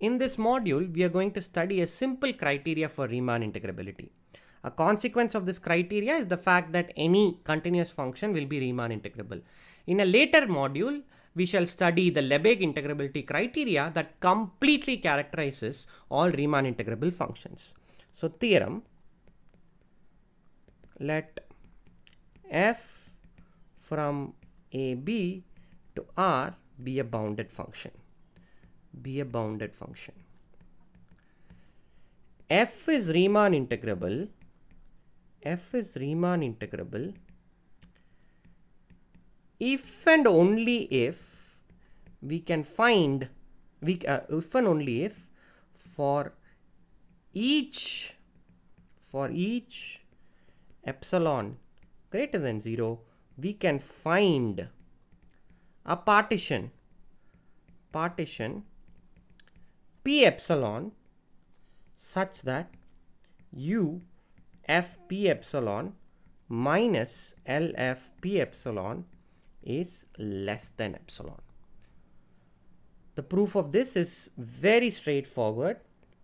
In this module, we are going to study a simple criteria for Riemann integrability. A consequence of this criteria is the fact that any continuous function will be Riemann integrable. In a later module, we shall study the Lebesgue integrability criteria that completely characterizes all Riemann integrable functions. So theorem, let f from ab to r be a bounded function be a bounded function. f is Riemann integrable. f is Riemann integrable if and only if we can find we uh, if and only if for each for each epsilon greater than 0 we can find a partition partition p epsilon such that u f p epsilon minus L F P epsilon is less than epsilon. The proof of this is very straightforward.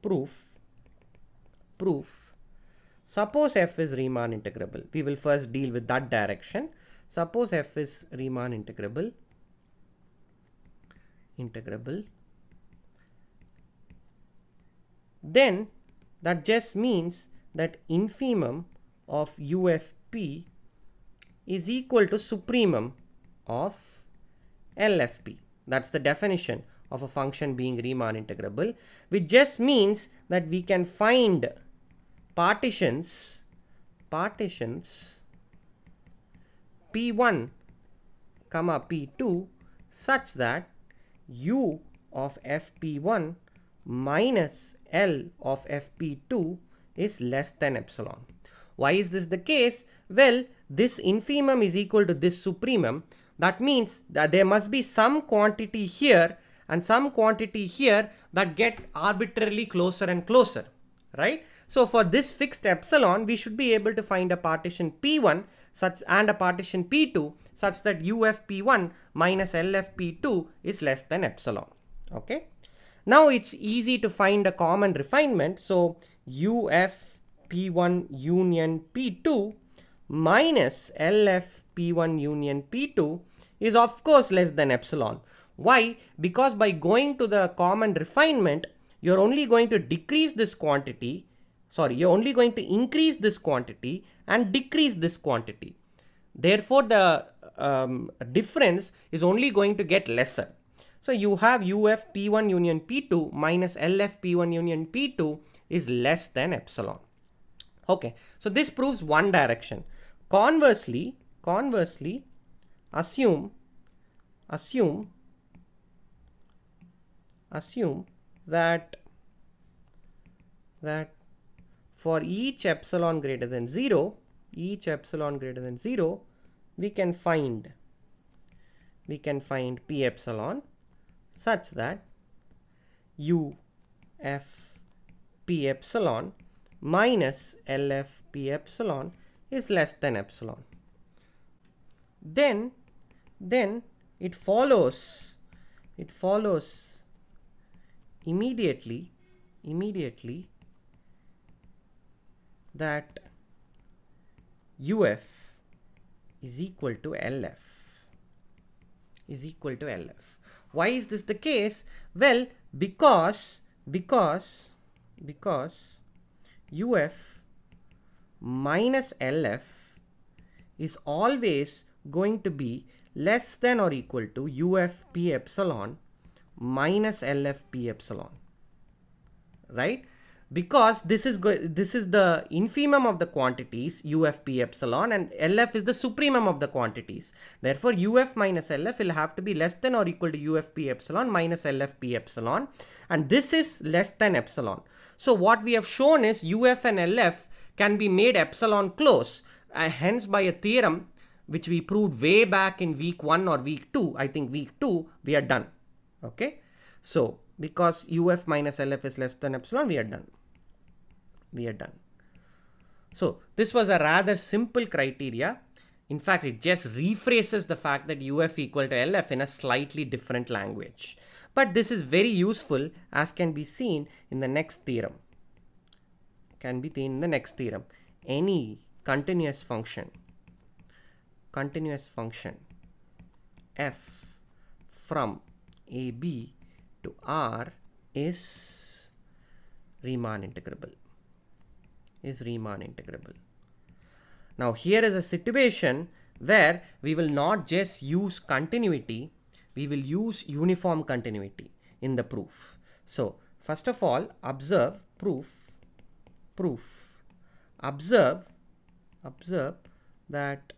Proof. Proof. Suppose F is Riemann integrable. We will first deal with that direction. Suppose F is Riemann integrable. Integrable then that just means that infimum of UFP is equal to supremum of LFP. That's the definition of a function being Riemann integrable, which just means that we can find partitions, partitions P1 comma P2 such that U of FP1 minus L of FP2 is less than epsilon. Why is this the case? Well, this infimum is equal to this supremum. That means that there must be some quantity here and some quantity here that get arbitrarily closer and closer, right? So for this fixed epsilon, we should be able to find a partition P1 such and a partition P2 such that UFP1 minus LFP2 is less than epsilon, okay? Now it's easy to find a common refinement. So UF P1 union P2 minus LF P1 union P2 is of course less than epsilon. Why? Because by going to the common refinement, you're only going to decrease this quantity. Sorry, you're only going to increase this quantity and decrease this quantity. Therefore, the um, difference is only going to get lesser. So you have UF P1 union P2 minus LF P1 union P2 is less than epsilon. Okay, so this proves one direction. Conversely, conversely, assume, assume, assume that, that for each epsilon greater than 0, each epsilon greater than 0, we can find, we can find p epsilon such that u f p epsilon minus l f p epsilon is less than epsilon. Then, then it follows, it follows immediately, immediately that UF is equal to LF is equal to LF. Why is this the case? Well, because, because, because UF minus LF is always going to be less than or equal to UF P epsilon minus LF P epsilon, right? because this is this is the infimum of the quantities UFP epsilon and LF is the supremum of the quantities. Therefore, UF minus LF will have to be less than or equal to UFP epsilon minus LFP epsilon and this is less than epsilon. So what we have shown is UF and LF can be made epsilon close uh, hence by a theorem which we proved way back in week 1 or week 2 I think week 2 we are done okay so because UF minus LF is less than epsilon, we are done. We are done. So this was a rather simple criteria. In fact, it just rephrases the fact that UF equal to LF in a slightly different language. But this is very useful as can be seen in the next theorem. Can be seen in the next theorem. Any continuous function, continuous function f from a b to R is Riemann integrable is Riemann integrable. Now here is a situation where we will not just use continuity, we will use uniform continuity in the proof. So first of all, observe proof, proof, observe, observe that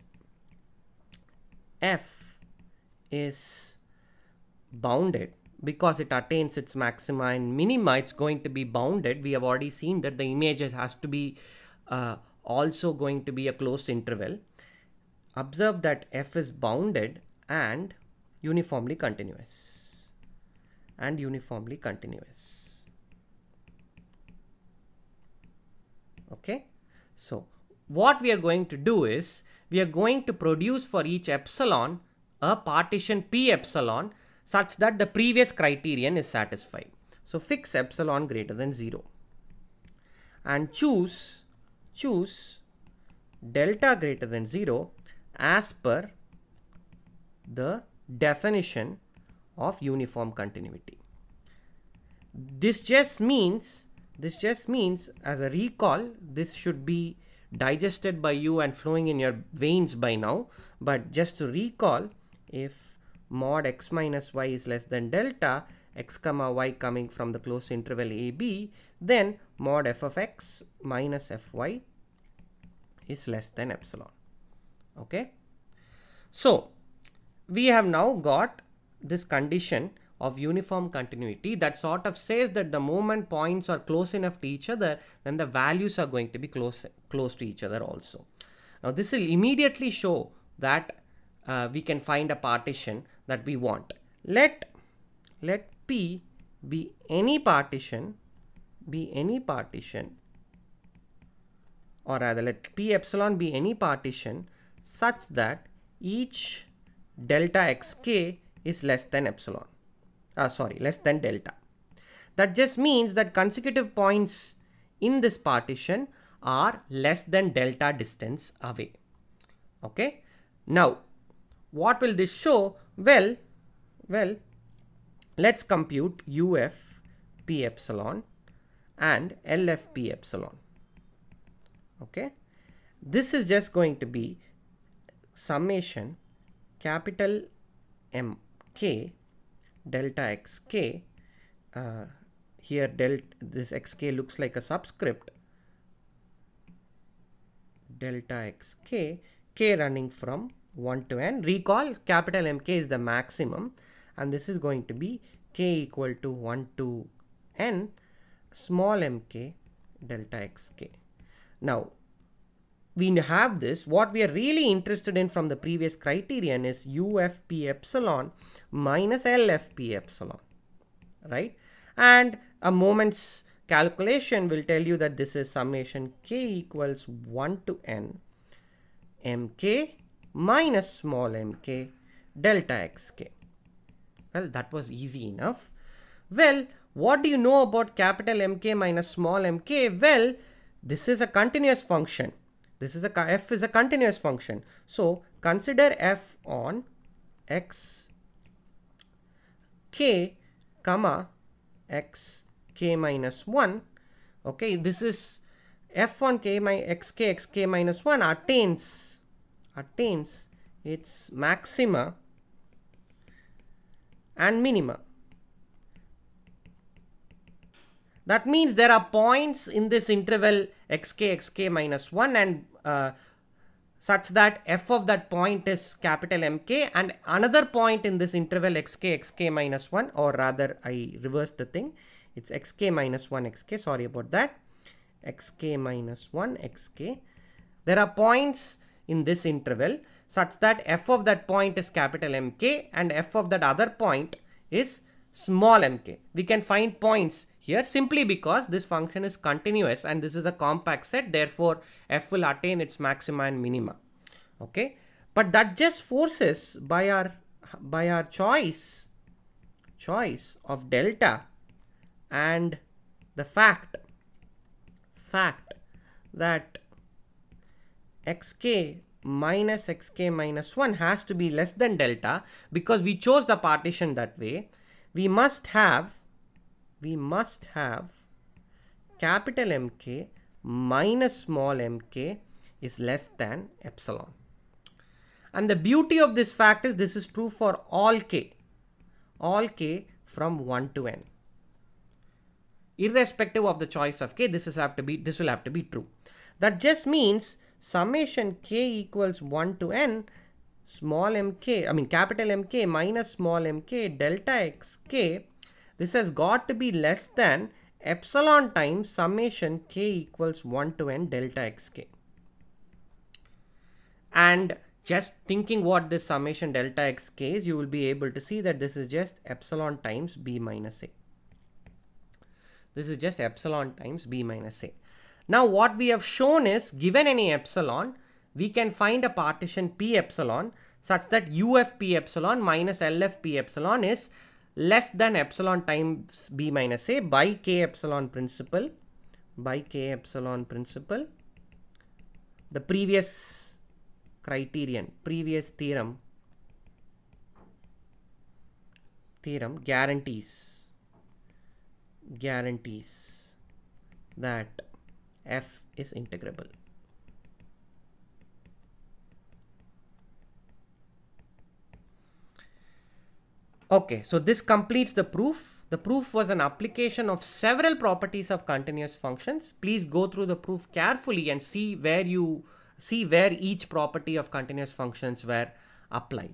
f is bounded because it attains its maxima and minima, it's going to be bounded. We have already seen that the image has to be uh, also going to be a closed interval. Observe that f is bounded and uniformly continuous and uniformly continuous. Okay, so what we are going to do is we are going to produce for each epsilon a partition p epsilon such that the previous criterion is satisfied. So fix epsilon greater than 0 and choose choose delta greater than 0 as per the definition of uniform continuity. This just means this just means as a recall this should be digested by you and flowing in your veins by now but just to recall if mod x minus y is less than delta x comma y coming from the closed interval a b then mod f of x minus f y is less than epsilon okay so we have now got this condition of uniform continuity that sort of says that the moment points are close enough to each other then the values are going to be close close to each other also now this will immediately show that uh, we can find a partition that we want. Let, let P be any partition, be any partition, or rather let P epsilon be any partition such that each delta xk is less than epsilon, uh, sorry, less than delta. That just means that consecutive points in this partition are less than delta distance away. Okay. Now, what will this show? Well, well, let's compute UF P epsilon and LF P epsilon. Okay. This is just going to be summation capital M k delta x k uh, here delta this x k looks like a subscript delta x k k running from 1 to n. Recall capital MK is the maximum and this is going to be k equal to 1 to n small mk delta xk. Now we have this what we are really interested in from the previous criterion is UFP epsilon minus LFP epsilon right and a moment's calculation will tell you that this is summation k equals 1 to n mk minus small mk delta xk. Well, that was easy enough. Well, what do you know about capital MK minus small mk? Well, this is a continuous function. This is a f is a continuous function. So consider f on x k comma x k minus 1. Okay, this is f on k my x k x k minus 1 attains attains its maxima and minima. That means there are points in this interval xk, xk minus 1 and uh, such that f of that point is capital MK and another point in this interval xk, xk minus 1 or rather I reverse the thing. It's xk minus 1 xk, sorry about that. xk minus 1 xk. There are points in this interval such that f of that point is capital Mk and f of that other point is small mk. We can find points here simply because this function is continuous and this is a compact set therefore f will attain its maxima and minima. Okay. But that just forces by our by our choice choice of delta and the fact fact that xk minus xk minus 1 has to be less than delta because we chose the partition that way. We must have, we must have capital MK minus small mk is less than epsilon. And the beauty of this fact is this is true for all k, all k from 1 to n. Irrespective of the choice of k, this, is have to be, this will have to be true. That just means summation k equals 1 to n small mk, I mean capital MK minus small mk delta xk, this has got to be less than epsilon times summation k equals 1 to n delta xk. And just thinking what this summation delta xk is, you will be able to see that this is just epsilon times b minus a. This is just epsilon times b minus a. Now what we have shown is given any epsilon, we can find a partition p epsilon such that U F P epsilon minus L F P epsilon is less than epsilon times b minus a by k epsilon principle by k epsilon principle the previous criterion previous theorem theorem guarantees guarantees that f is integrable. Okay, so this completes the proof. The proof was an application of several properties of continuous functions. Please go through the proof carefully and see where you see where each property of continuous functions were applied.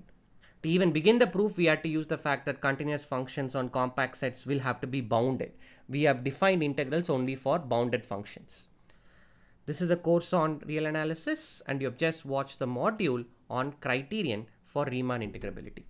To even begin the proof, we had to use the fact that continuous functions on compact sets will have to be bounded. We have defined integrals only for bounded functions. This is a course on real analysis and you have just watched the module on criterion for Riemann integrability.